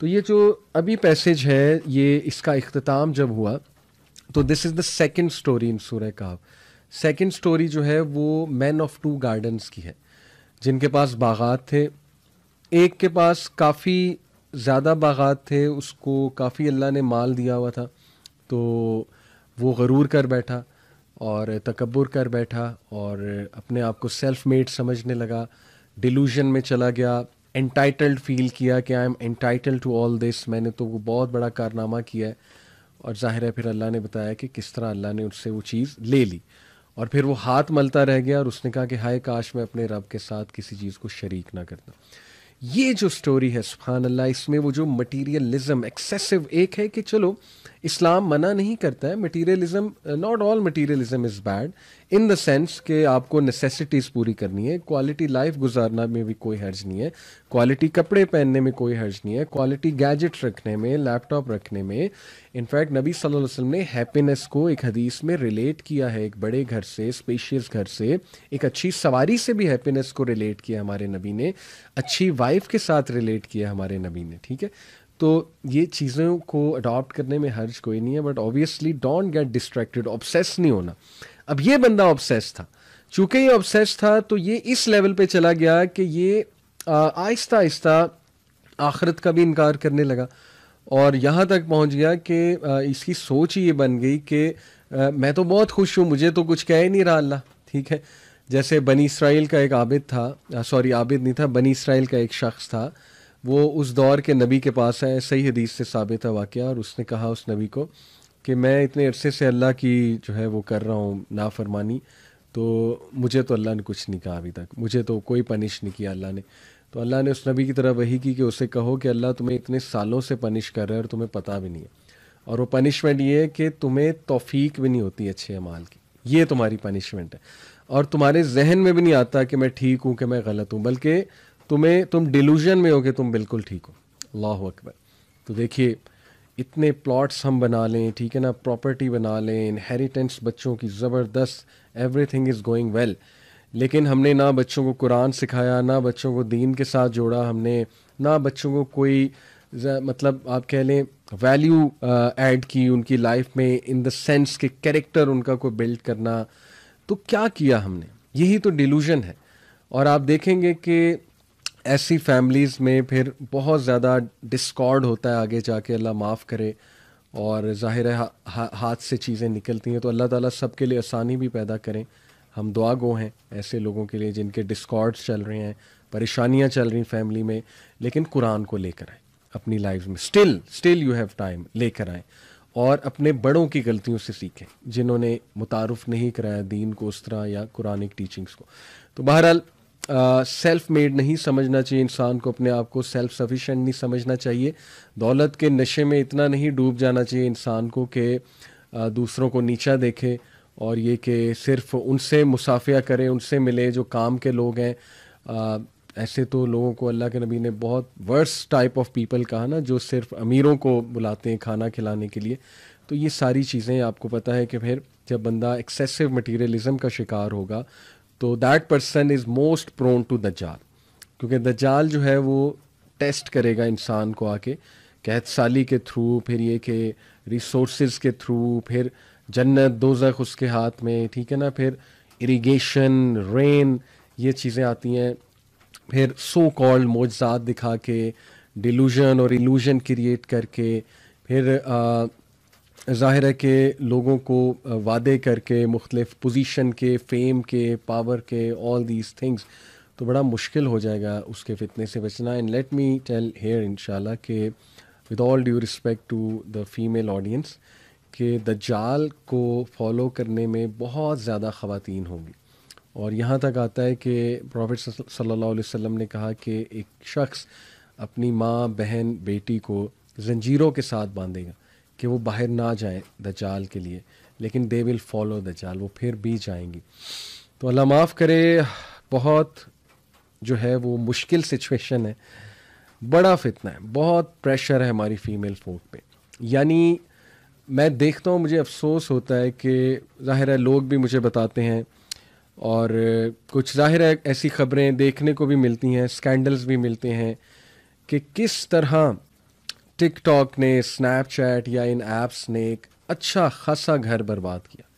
तो ये जो अभी पैसेज है ये इसका अख्ताम जब हुआ तो this is the second story in सूर्य काव सेकेंड स्टोरी जो है वो मैन ऑफ टू गार्डन्स की है जिनके पास बागात थे एक के पास काफ़ी ज़्यादा बागात थे उसको काफ़ी अल्लाह ने माल दिया हुआ था तो वो गरूर कर बैठा और तकबर कर बैठा और अपने आप को सेल्फ मेड समझने लगा डिलूजन में चला गया एंटाइटल्ड फील किया कि I am entitled to all this मैंने तो वो बहुत बड़ा कारनामा किया है और ज़ाहिर है फिर अल्लाह ने बताया कि किस तरह अल्लाह ने उससे वो चीज़ ले ली और फिर वो हाथ मलता रह गया और उसने कहा कि हाय काश मैं अपने रब के साथ किसी चीज़ को शरीक ना करता ये जो स्टोरी है सुबहान अल्लाह इसमें वो जो मटीरियलिज्म एक्सेसिव एक है कि चलो इस्लाम मना नहीं करता है materialism not all materialism is bad in the sense कि आपको नेसेसिटीज़ पूरी करनी है क्वालिटी लाइफ गुजारना में भी कोई हर्ज नहीं है क्वालिटी कपड़े पहनने में कोई हर्ज नहीं है क्वालिटी गैजेट रखने में लैपटॉप रखने में इनफैक्ट नबी सल्लल्लाहु अलैहि वसल्लम ने हैप्पीनेस को एक हदीस में रिलेट किया है एक बड़े घर से स्पेशियस घर से एक अच्छी सवारी से भी हैप्पीनेस को रिलेट किया हमारे नबी ने अच्छी वाइफ के साथ रिलेट किया हमारे नबी ने ठीक है तो ये चीज़ों को अडॉप्ट करने में हर्ज कोई नहीं है but obviously don't get distracted obsess नहीं होना अब ये बंदा ऑब्सेस था चूँकि ये ऑब्सेस था तो ये इस लेवल पे चला गया कि ये आहिस्ता आहिस्ता आखरत का भी इनकार करने लगा और यहाँ तक पहुँच गया कि इसकी सोच ही ये बन गई कि मैं तो बहुत खुश हूँ मुझे तो कुछ कह ही नहीं रहा अल्लाह ठीक है जैसे बनी इसराइल का एक आबिद था सॉरी आबिद नहीं था बनी इसराइल का एक शख्स था वो उस दौर के नबी के पास आए सही हदीस से साबित है वाक़ और उसने कहा उस नबी को कि मैं इतने अरसे से अल्लाह की जो है वो कर रहा हूँ नाफरमानी तो मुझे तो अल्लाह ने कुछ नहीं कहा अभी तक मुझे तो कोई पनिश नहीं किया अल्लाह ने तो अल्लाह ने उस नबी की तरह वही की कि उसे कहो कि अल्लाह तुम्हें इतने सालों से पनिश कर रहे हैं और तुम्हें पता भी नहीं है और वो पनिशमेंट ये है कि तुम्हें तोफीक भी नहीं होती अच्छे अमाल की ये तुम्हारी पनिशमेंट है और तुम्हारे जहन में भी नहीं आता कि मैं ठीक हूँ कि मैं गलत हूँ बल्कि तुम्हें तुम डिलूजन में हो गए तुम बिल्कुल ठीक हो अल्लाह अकबर तो देखिए इतने प्लॉट्स हम बना लें ठीक है ना प्रॉपर्टी बना लें इनहेरिटेंस बच्चों की ज़बरदस्त एवरीथिंग इज़ गोइंग वेल लेकिन हमने ना बच्चों को कुरान सिखाया ना बच्चों को दीन के साथ जोड़ा हमने ना बच्चों को कोई मतलब आप कह लें वैल्यू ऐड uh, की उनकी लाइफ में इन द सेंस के कैरेक्टर उनका कोई बिल्ड करना तो क्या किया हमने यही तो डिलूजन है और आप देखेंगे कि ऐसी फैमिलीज़ में फिर बहुत ज़्यादा डिस्कॉर्ड होता है आगे जाके अल्लाह माफ़ करे और ज़ाहिर है हा, हा, हाथ से चीज़ें निकलती हैं तो अल्लाह ताला सब के लिए आसानी भी पैदा करें हम दुआ गो हैं ऐसे लोगों के लिए जिनके डिस्कॉर्ड्स चल रहे हैं परेशानियाँ चल रही फैमिली में लेकिन कुरान को लेकर आए अपनी लाइफ में still still you have time लेकर आए और अपने बड़ों की गलतियों से सीखें जिन्होंने मुतारफ़ नहीं कराया दीन को उस तरह या कुरानिक टीचिंग्स को तो बहरहाल सेल्फ मेड नहीं समझना चाहिए इंसान को अपने आप को सेल्फ सफिशेंट नहीं समझना चाहिए दौलत के नशे में इतना नहीं डूब जाना चाहिए इंसान को कि दूसरों को नीचा देखे और ये कि सिर्फ उनसे मुसाफिया करें उनसे मिले जो काम के लोग हैं ऐसे तो लोगों को अल्लाह के नबी ने बहुत वर्स टाइप ऑफ पीपल कहा ना जो सिर्फ अमीरों को बुलाते हैं खाना खिलाने के लिए तो ये सारी चीज़ें आपको पता है कि फिर जब बंदा एक्सेसिव मटेरियलिज्म का शिकार होगा तो that person is most prone to जाल क्योंकि जाल जो है वो टेस्ट करेगा इंसान को आके कहत साली के थ्रू फिर ये के रिसोर्स के थ्रू फिर जन्नत दोजख उसके हाथ में ठीक है ना फिर इरिगेशन रेन ये चीज़ें आती हैं फिर सो कॉल्ड मोजात दिखा के डिलूजन और इलूजन क्रिएट करके फिर आ, ज़ाहिर है कि लोगों को वादे करके मुख्तलिफ पोजीशन के फेम के पावर के ऑल दीज थिंग्स तो बड़ा मुश्किल हो जाएगा उसके फितने से बचना and let me tell here in कि with all due respect to the female audience के द जाल को फॉलो करने में बहुत ज़्यादा ख़वान होंगी और यहाँ तक आता है कि प्रॉफिट सल्लल्लाहु अलैहि वसल्लम ने कहा कि एक शख्स अपनी माँ बहन बेटी को जंजीरों के साथ बांधेगा कि वो बाहर ना जाए द जाल के लिए लेकिन दे विल फॉलो द जाल वो फिर भी जाएंगी तो अल्लाह माफ़ करे बहुत जो है वो मुश्किल सिचुएशन है बड़ा फितना है बहुत प्रेशर है हमारी फ़ीमेल फोक पे यानी मैं देखता हूँ मुझे अफसोस होता है कि ज़ाहिर है लोग भी मुझे बताते हैं और कुछ ज़ाहिर है ऐसी ख़बरें देखने को भी मिलती हैं स्कैंडल्स भी मिलते हैं कि किस तरह टिकटॉक ने स्नैपचैट या इन ऐप्स ने एक अच्छा खासा घर बर्बाद किया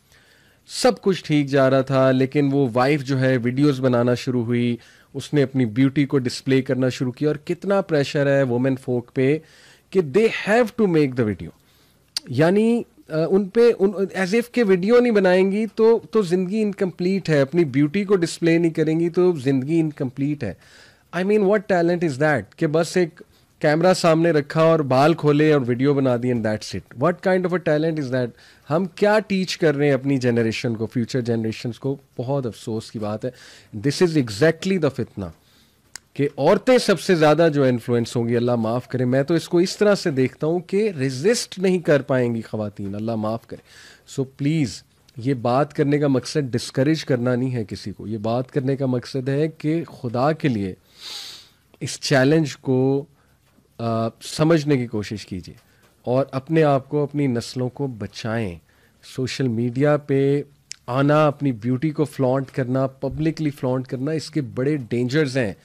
सब कुछ ठीक जा रहा था लेकिन वो वाइफ जो है वीडियोस बनाना शुरू हुई उसने अपनी ब्यूटी को डिस्प्ले करना शुरू किया और कितना प्रेशर है वोमेन फोक पे कि they have to make the video यानी उन पे उन एज इफ के वीडियो नहीं बनाएंगी तो तो ज़िंदगी इनकम्प्लीट है अपनी ब्यूटी को डिस्प्ले नहीं करेंगी तो ज़िंदगी इनकम्प्लीट है I mean what talent is that कि बस एक कैमरा सामने रखा और बाल खोले और वीडियो बना दी and that's it what kind of a talent is that हम क्या टीच कर रहे हैं अपनी जनरेशन को फ्यूचर जनरेशन को बहुत अफसोस की बात है दिस इज़ एग्जैक्टली द फितना कि औरतें सबसे ज़्यादा जो इन्फ्लुएंस होंगी अल्लाह माफ़ करे मैं तो इसको इस तरह से देखता हूँ कि रेजिस्ट नहीं कर पाएंगी खातन अल्लाह माफ़ करे सो so, प्लीज़ ये बात करने का मकसद डिस्करेज करना नहीं है किसी को ये बात करने का मकसद है कि खुदा के लिए इस चैलेंज को आ, समझने की कोशिश कीजिए और अपने आप को अपनी नस्लों को बचाएं सोशल मीडिया पे आना अपनी ब्यूटी को फ्लॉन्ट करना पब्लिकली फ्लॉन्ट करना इसके बड़े डेंजर्स हैं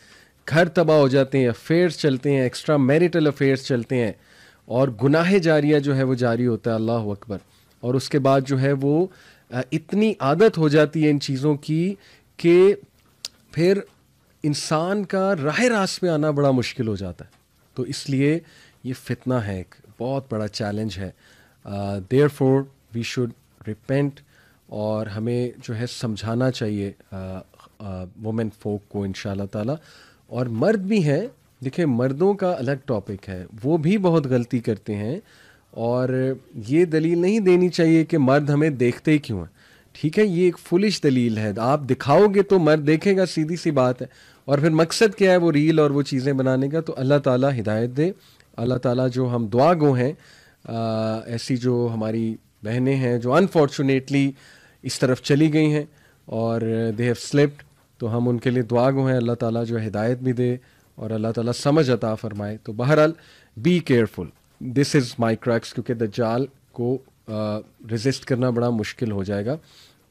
घर तबाह हो जाते हैं अफेयर्स चलते हैं एक्स्ट्रा मैरिटल अफेयर्स चलते हैं और गुनाह जारिया जो है वो जारी होता है अल्लाह अकबर और उसके बाद जो है वो इतनी आदत हो जाती है इन चीज़ों की कि फिर इंसान का राह रास्त पे आना बड़ा मुश्किल हो जाता है तो इसलिए ये फितना है एक बहुत बड़ा चैलेंज है therefore we should repent और हमें जो है समझाना चाहिए वुमेन uh, फोक uh, को इन ताला और मर्द भी हैं देखिए मर्दों का अलग टॉपिक है वो भी बहुत गलती करते हैं और ये दलील नहीं देनी चाहिए कि मर्द हमें देखते ही क्यों हैं ठीक है ये एक फुलिश दलील है आप दिखाओगे तो मर्द देखेगा सीधी सी बात है और फिर मकसद क्या है वो रील और वो चीज़ें बनाने का तो अल्लाह ताला हिदायत दे अल्लाह ताला जो हम दुआ गो हैं ऐसी जो हमारी बहनें हैं जो अनफॉर्चुनेटली इस तरफ चली गई हैं और दे हैव स्लिप्ड तो हम उनके लिए दुआ गो हैं अल्लाह ताला जो हिदायत भी दे और अल्लाह ताला समझ अता फरमाए तो बहरहाल be careful this is my crux क्योंकि द जाल को रजिस्ट करना बड़ा मुश्किल हो जाएगा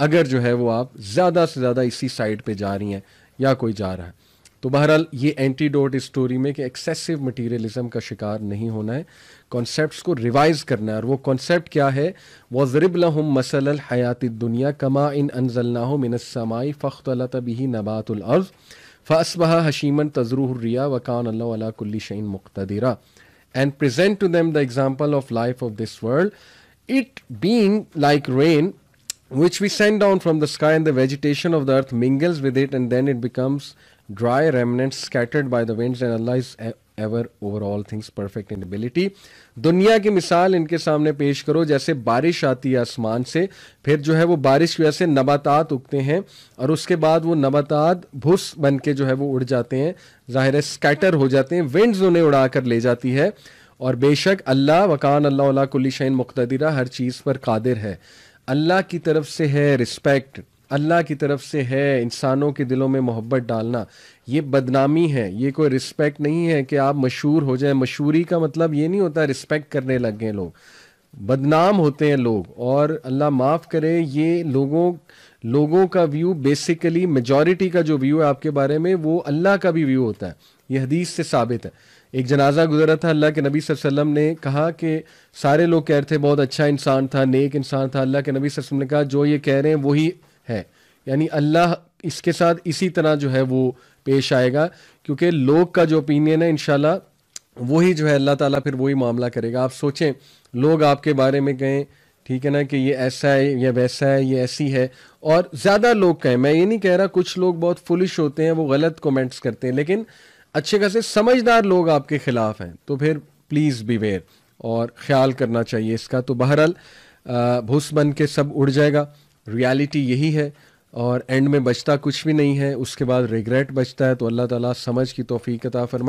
अगर जो है वो आप ज़्यादा से ज़्यादा इसी साइड पे जा रही हैं या कोई जा रहा है तो बहरहाल ये एंटीडोट इस स्टोरी में कि एक्सेसिव मटीरियलिज्म का शिकार नहीं होना है कॉन्सेप्ट को रिवाइज करना है और वो कॉन्सेप्ट क्या है वज़रबल लहम मसल हयात दुनिया कमा इन अनजलना मिनसमाई फ़ख्त बही नबातुलर्ज़ फसबह हशीमन तजरूरिया वकान अल्लाह कुल्ली शैन मुख्तरा and present to them the example of life of this world it being like rain which we send down from the sky, and the vegetation of the earth mingles with it, and then it becomes dry remnants scattered by the winds, and Allah is ever over all things perfect in ability दुनिया की मिसाल इनके सामने पेश करो जैसे बारिश आती है आसमान से फिर जो है वो बारिश की वजह से नबातात उगते हैं और उसके बाद वो नबातात भुस बन के जो है वो उड़ जाते हैं ज़ाहिर है स्कैटर हो जाते हैं विंड्स उन्हें उड़ा कर ले जाती है और बेशक अल्लाह वकान अल्लाह कुल्ली शैन मुख्तरा हर चीज़ पर कादिर है अल्लाह की तरफ से है रिस्पेक्ट अल्लाह की तरफ से है इंसानों के दिलों में मोहब्बत डालना ये बदनामी है ये कोई रिस्पेक्ट नहीं है कि आप मशहूर हो जाए मशहूरी का मतलब ये नहीं होता रिस्पेक्ट करने लग गए लोग बदनाम होते हैं लोग और अल्लाह माफ़ करे ये लोगों लोगों का व्यू बेसिकली मेजॉरिटी का जो व्यू है आपके बारे में वो अल्लाह का भी व्यू होता है ये हदीस से साबित है एक जनाजा गुजरा था अल्लाह के नबी वसल्लम ने कहा कि सारे लोग कह रहे थे बहुत अच्छा इंसान था नेक इंसान था अल्लाह के नबी वसल्लम ने कहा जो ये कह रहे हैं वही है यानी अल्लाह इसके साथ इसी तरह जो है वो पेश आएगा क्योंकि लोग का जो ओपिनियन है इन वही जो है अल्लाह ताला फिर वही मामला करेगा आप सोचें लोग आपके बारे में कहें ठीक है ना कि ये ऐसा है या वैसा है ये ऐसी है और ज़्यादा लोग कहें मैं ये नहीं कह रहा कुछ लोग बहुत फुलिश होते हैं वो गलत कमेंट्स करते हैं लेकिन अच्छे खासे समझदार लोग आपके खिलाफ हैं तो फिर प्लीज़ बिवेयर और ख्याल करना चाहिए इसका तो बहरहाल भूस बन के सब उड़ जाएगा रियलिटी यही है और एंड में बचता कुछ भी नहीं है उसके बाद रिग्रेट बचता है तो अल्लाह ताला समझ की तोफ़ी कता फरमाए